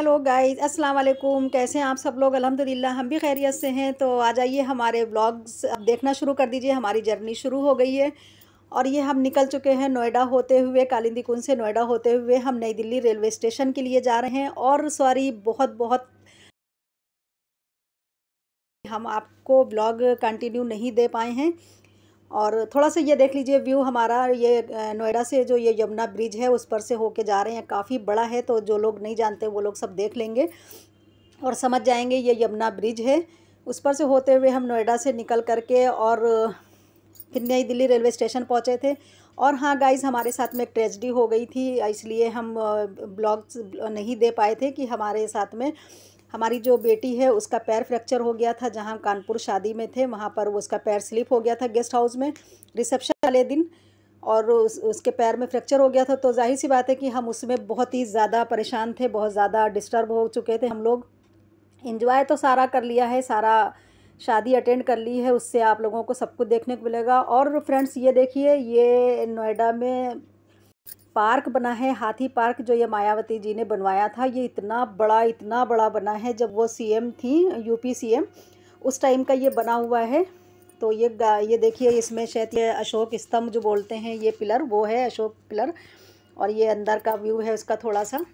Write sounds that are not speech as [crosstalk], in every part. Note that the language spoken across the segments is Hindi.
हेलो गाइस अस्सलाम वालेकुम कैसे हैं आप सब लोग अल्हम्दुलिल्लाह हम भी खैरियत से हैं तो आ जाइए हमारे ब्लॉग्स अब देखना शुरू कर दीजिए हमारी जर्नी शुरू हो गई है और ये हम निकल चुके हैं नोएडा होते हुए कालिंदी कुंज से नोएडा होते हुए हम नई दिल्ली रेलवे स्टेशन के लिए जा रहे हैं और सॉरी बहुत बहुत हम आपको ब्लॉग कंटिन्यू नहीं दे पाए हैं और थोड़ा सा ये देख लीजिए व्यू हमारा ये नोएडा से जो ये यमुना ब्रिज है उस पर से होके जा रहे हैं काफ़ी बड़ा है तो जो लोग नहीं जानते वो लोग सब देख लेंगे और समझ जाएंगे ये यमुना ब्रिज है उस पर से होते हुए हम नोएडा से निकल करके और फिर नई दिल्ली रेलवे स्टेशन पहुँचे थे और हाँ गाइज हमारे साथ में एक ट्रेजडी हो गई थी इसलिए हम ब्लॉग्स नहीं दे पाए थे कि हमारे साथ में हमारी जो बेटी है उसका पैर फ्रैक्चर हो गया था जहाँ कानपुर शादी में थे वहाँ पर उसका पैर स्लिप हो गया था गेस्ट हाउस में रिसेप्शन वाले दिन और उस, उसके पैर में फ्रैक्चर हो गया था तो जाहिर सी बात है कि हम उसमें बहुत ही ज़्यादा परेशान थे बहुत ज़्यादा डिस्टर्ब हो चुके थे हम लोग इन्जॉय तो सारा कर लिया है सारा शादी अटेंड कर ली है उससे आप लोगों को सब कुछ देखने को मिलेगा और फ्रेंड्स ये देखिए ये नोएडा में पार्क बना है हाथी पार्क जो ये मायावती जी ने बनवाया था ये इतना बड़ा इतना बड़ा बना है जब वो सीएम थी यूपी सीएम उस टाइम का ये बना हुआ है तो ये ये देखिए इसमें शायद ये अशोक स्तंभ जो बोलते हैं ये पिलर वो है अशोक पिलर और ये अंदर का व्यू है उसका थोड़ा सा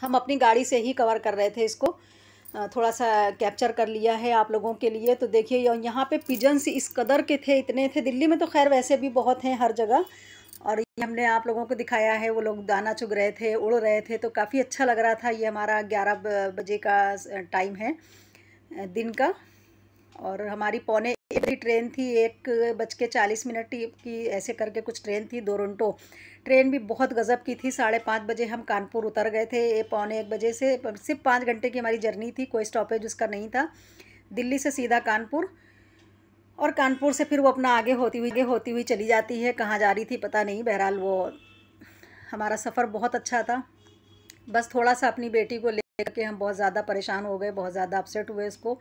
हम अपनी गाड़ी से ही कवर कर रहे थे इसको थोड़ा सा कैप्चर कर लिया है आप लोगों के लिए तो देखिए यहाँ पे पिजन्स इस कदर के थे इतने थे दिल्ली में तो खैर वैसे भी बहुत हैं हर जगह और ये हमने आप लोगों को दिखाया है वो लोग दाना चुग रहे थे उड़ रहे थे तो काफ़ी अच्छा लग रहा था ये हमारा ग्यारह बजे का टाइम है दिन का और हमारी पौने एक बजे ट्रेन थी एक बज के चालीस मिनट की ऐसे करके कुछ ट्रेन थी दोरंटो ट्रेन भी बहुत गज़ब की थी साढ़े पाँच बजे हम कानपुर उतर गए थे ये पौने एक बजे से सिर्फ पाँच घंटे की हमारी जर्नी थी कोई स्टॉपेज उसका नहीं था दिल्ली से सीधा कानपुर और कानपुर से फिर वो अपना आगे होती हुई होती हुई चली जाती है कहाँ जा रही थी पता नहीं बहरहाल वो हमारा सफ़र बहुत अच्छा था बस थोड़ा सा अपनी बेटी को लेकर के हम बहुत ज़्यादा परेशान हो गए बहुत ज़्यादा अपसेट हुए उसको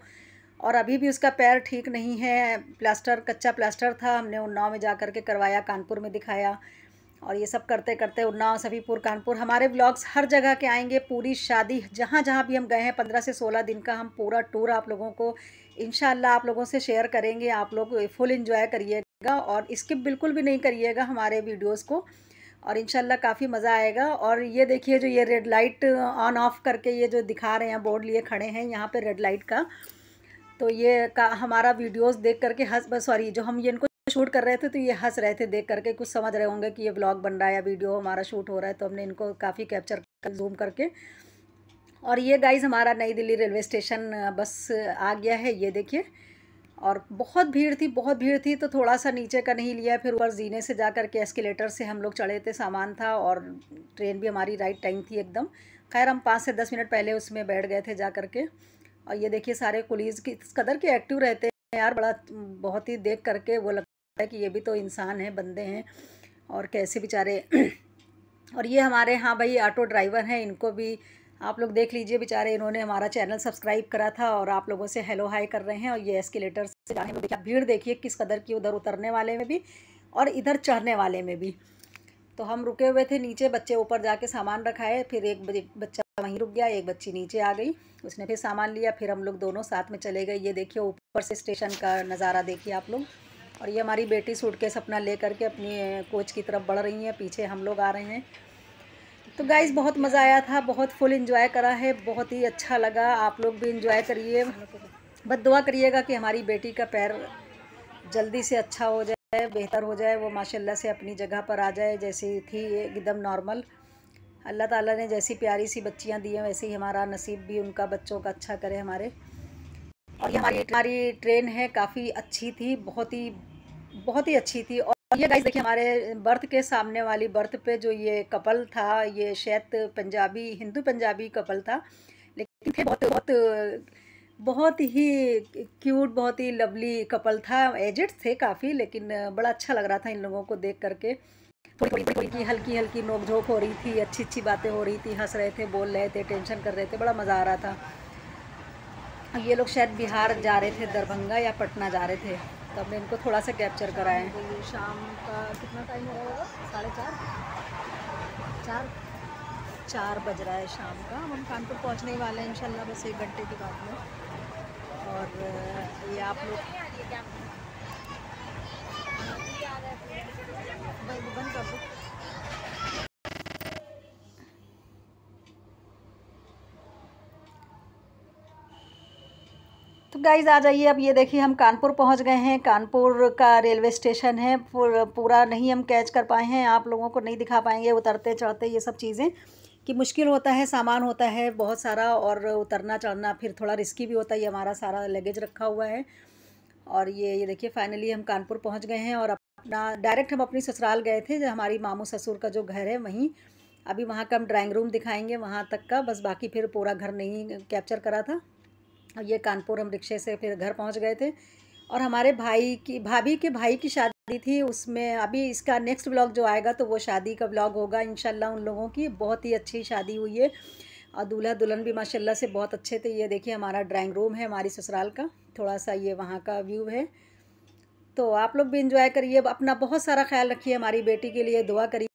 और अभी भी उसका पैर ठीक नहीं है प्लास्टर कच्चा प्लास्टर था हमने उन्नाव में जा कर के करवाया कानपुर में दिखाया और ये सब करते करते उन्नाव सभीपुर कानपुर हमारे ब्लॉग्स हर जगह के आएंगे पूरी शादी जहाँ जहाँ भी हम गए हैं पंद्रह से सोलह दिन का हम पूरा टूर आप लोगों को इन आप लोगों से शेयर करेंगे आप लोग फुल इन्जॉय करिएगा और स्किप बिल्कुल भी नहीं करिएगा हमारे वीडियोज़ को और इन काफ़ी मज़ा आएगा और ये देखिए जो ये रेड लाइट ऑन ऑफ करके ये जो दिखा रहे हैं बोर्ड लिए खड़े हैं यहाँ पर रेड लाइट का तो ये का हमारा वीडियोस देख करके हंस सॉरी जो हम ये इनको शूट कर रहे थे तो ये हंस रहे थे देख करके कुछ समझ रहे होंगे कि ये ब्लॉग बन रहा है या वीडियो हमारा शूट हो रहा है तो हमने इनको काफ़ी कैप्चर कर, जूम करके और ये गाइज हमारा नई दिल्ली रेलवे स्टेशन बस आ गया है ये देखिए और बहुत भीड़ थी बहुत भीड़ थी तो थोड़ा सा नीचे का नहीं लिया फिर ऊपर जीने से जा कर के एस्केलेटर से हम लोग चढ़े थे सामान था और ट्रेन भी हमारी राइट टाइम थी एकदम खैर हम पाँच से दस मिनट पहले उसमें बैठ गए थे जा करके और ये देखिए सारे पुलिस की कदर के एक्टिव रहते हैं यार बड़ा बहुत ही देख करके वो लग है कि ये भी तो इंसान हैं बंदे हैं और कैसे बेचारे [clears throat] और ये हमारे हाँ भाई ऑटो ड्राइवर हैं इनको भी आप लोग देख लीजिए बेचारे इन्होंने हमारा चैनल सब्सक्राइब करा था और आप लोगों से हेलो हाई कर रहे हैं और ये एस्केलेटर से जाने में देखिए भीड़ देखिए किस कदर की उधर उतरने वाले में भी और इधर चढ़ने वाले में भी तो हम रुके हुए थे नीचे बच्चे ऊपर जाके सामान रखाए फिर एक बच्चा वहीं रुक गया एक बच्ची नीचे आ गई उसने फिर सामान लिया फिर हम लोग दोनों साथ में चले गए ये देखिए ऊपर से स्टेशन का नज़ारा देखिए आप लोग और ये हमारी बेटी सूट के सपना ले करके अपनी कोच की तरफ बढ़ रही हैं पीछे हम लोग आ रहे हैं तो गाइज़ बहुत मज़ा आया था बहुत फुल इन्जॉय करा है बहुत ही अच्छा लगा आप लोग भी इन्जॉय करिए बद दुआ करिएगा कि हमारी बेटी का पैर जल्दी से अच्छा हो जाए बेहतर हो जाए वो माशाल्लाह से अपनी जगह पर आ जाए जैसी थी एकदम नॉर्मल अल्लाह ताला ने जैसी प्यारी सी बच्चियां दी हैं वैसे ही हमारा नसीब भी उनका बच्चों का अच्छा करे हमारे और हमारी हमारी ट्रेन है काफ़ी अच्छी थी बहुत ही बहुत ही अच्छी थी और ये गाइस देखिए हमारे बर्थ के सामने वाली बर्थ पे जो ये कपल था ये शायद पंजाबी हिंदू पंजाबी कपल था लेकिन थे बहुत बहुत बहुत ही क्यूट बहुत ही लवली कपल था एजेड थे काफ़ी लेकिन बड़ा अच्छा लग रहा था इन लोगों को देख करके थोड़ी थोड़ी की हल्की हल्की नोकझोंक हो रही थी अच्छी अच्छी बातें हो रही थी हंस रहे थे बोल रहे थे टेंशन कर रहे थे बड़ा मज़ा आ रहा था ये लोग शायद बिहार जा रहे थे दरभंगा या पटना जा रहे थे तब मैं इनको थोड़ा सा कैप्चर कराया है शाम का कितना टाइम हो रहा होगा साढ़े चार चार चार बज रहा है शाम का हम कानपुर पहुंचने ही वाले हैं इन बस एक घंटे के बाद में और ये आप लोग बंद कर दो तो गाइज़ आ जाइए अब ये देखिए हम कानपुर पहुंच गए हैं कानपुर का रेलवे स्टेशन है पूरा नहीं हम कैच कर पाए हैं आप लोगों को नहीं दिखा पाएंगे उतरते चढ़ते ये सब चीज़ें कि मुश्किल होता है सामान होता है बहुत सारा और उतरना चढ़ना फिर थोड़ा रिस्की भी होता है ये हमारा सारा लगेज रखा हुआ है और ये ये देखिए फाइनली हम कानपुर पहुँच गए हैं और अपना डायरेक्ट हम अपनी ससुराल गए थे जो हमारी मामू ससुर का जो घर है वहीं अभी वहाँ का हम ड्राइंग रूम दिखाएंगे वहाँ तक का बस बाकी फिर पूरा घर नहीं कैप्चर करा था ये कानपुर हम रिक्शे से फिर घर पहुंच गए थे और हमारे भाई की भाभी के भाई की शादी थी उसमें अभी इसका नेक्स्ट ब्लॉग जो आएगा तो वो शादी का ब्लॉग होगा इनशाला उन लोगों की बहुत ही अच्छी शादी हुई है और दूल्हा दुल्हन भी माशाल्लाह से बहुत अच्छे थे ये देखिए हमारा ड्राइंग रूम है हमारी ससुराल का थोड़ा सा ये वहाँ का व्यू है तो आप लोग भी इंजॉय करिए अपना बहुत सारा ख्याल रखिए हमारी बेटी के लिए दुआ करिए